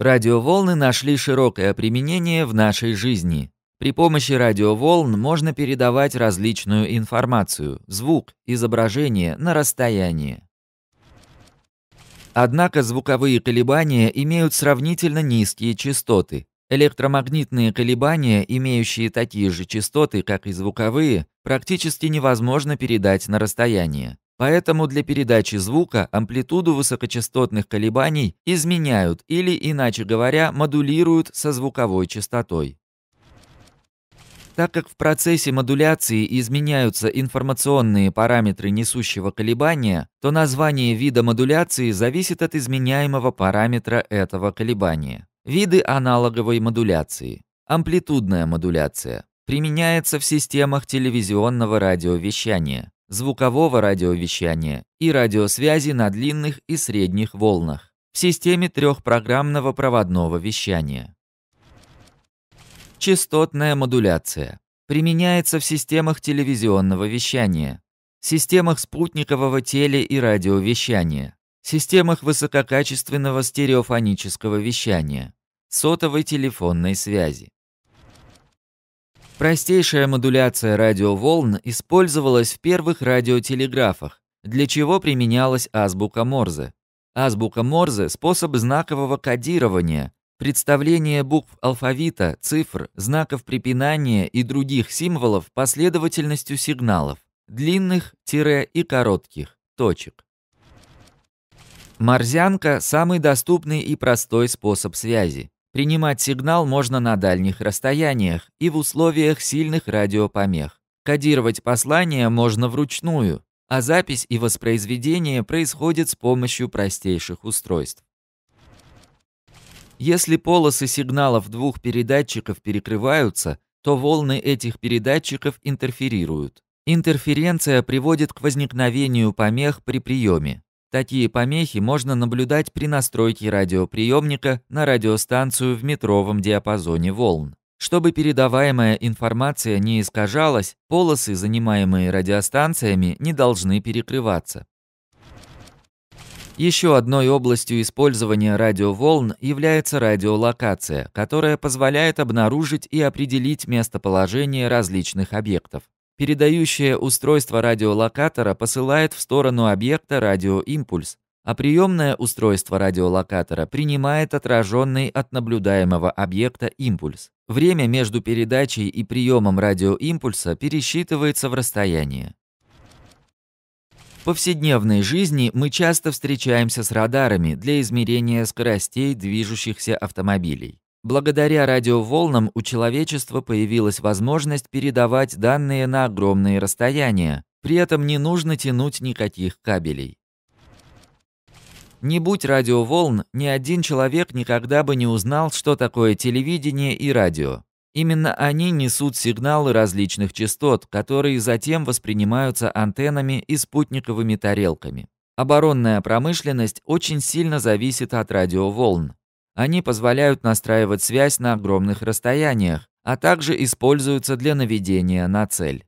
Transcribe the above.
Радиоволны нашли широкое применение в нашей жизни. При помощи радиоволн можно передавать различную информацию, звук, изображение на расстоянии. Однако звуковые колебания имеют сравнительно низкие частоты. Электромагнитные колебания, имеющие такие же частоты, как и звуковые, практически невозможно передать на расстояние. Поэтому для передачи звука амплитуду высокочастотных колебаний изменяют или, иначе говоря, модулируют со звуковой частотой. Так как в процессе модуляции изменяются информационные параметры несущего колебания, то название вида модуляции зависит от изменяемого параметра этого колебания. Виды аналоговой модуляции. Амплитудная модуляция. Применяется в системах телевизионного радиовещания звукового радиовещания и радиосвязи на длинных и средних волнах в системе трехпрограммного проводного вещания. Частотная модуляция применяется в системах телевизионного вещания, системах спутникового теле- и радиовещания, системах высококачественного стереофонического вещания, сотовой телефонной связи. Простейшая модуляция радиоволн использовалась в первых радиотелеграфах, для чего применялась азбука Морзе. Азбука Морзе – способ знакового кодирования, представление букв алфавита, цифр, знаков препинания и других символов последовательностью сигналов, длинных тире и коротких, точек. Морзянка – самый доступный и простой способ связи. Принимать сигнал можно на дальних расстояниях и в условиях сильных радиопомех. Кодировать послание можно вручную, а запись и воспроизведение происходит с помощью простейших устройств. Если полосы сигналов двух передатчиков перекрываются, то волны этих передатчиков интерферируют. Интерференция приводит к возникновению помех при приеме. Такие помехи можно наблюдать при настройке радиоприемника на радиостанцию в метровом диапазоне волн. Чтобы передаваемая информация не искажалась, полосы, занимаемые радиостанциями, не должны перекрываться. Еще одной областью использования радиоволн является радиолокация, которая позволяет обнаружить и определить местоположение различных объектов. Передающее устройство радиолокатора посылает в сторону объекта радиоимпульс, а приемное устройство радиолокатора принимает отраженный от наблюдаемого объекта импульс. Время между передачей и приемом радиоимпульса пересчитывается в расстояние. В повседневной жизни мы часто встречаемся с радарами для измерения скоростей движущихся автомобилей. Благодаря радиоволнам у человечества появилась возможность передавать данные на огромные расстояния, при этом не нужно тянуть никаких кабелей. Не будь радиоволн, ни один человек никогда бы не узнал, что такое телевидение и радио. Именно они несут сигналы различных частот, которые затем воспринимаются антеннами и спутниковыми тарелками. Оборонная промышленность очень сильно зависит от радиоволн. Они позволяют настраивать связь на огромных расстояниях, а также используются для наведения на цель.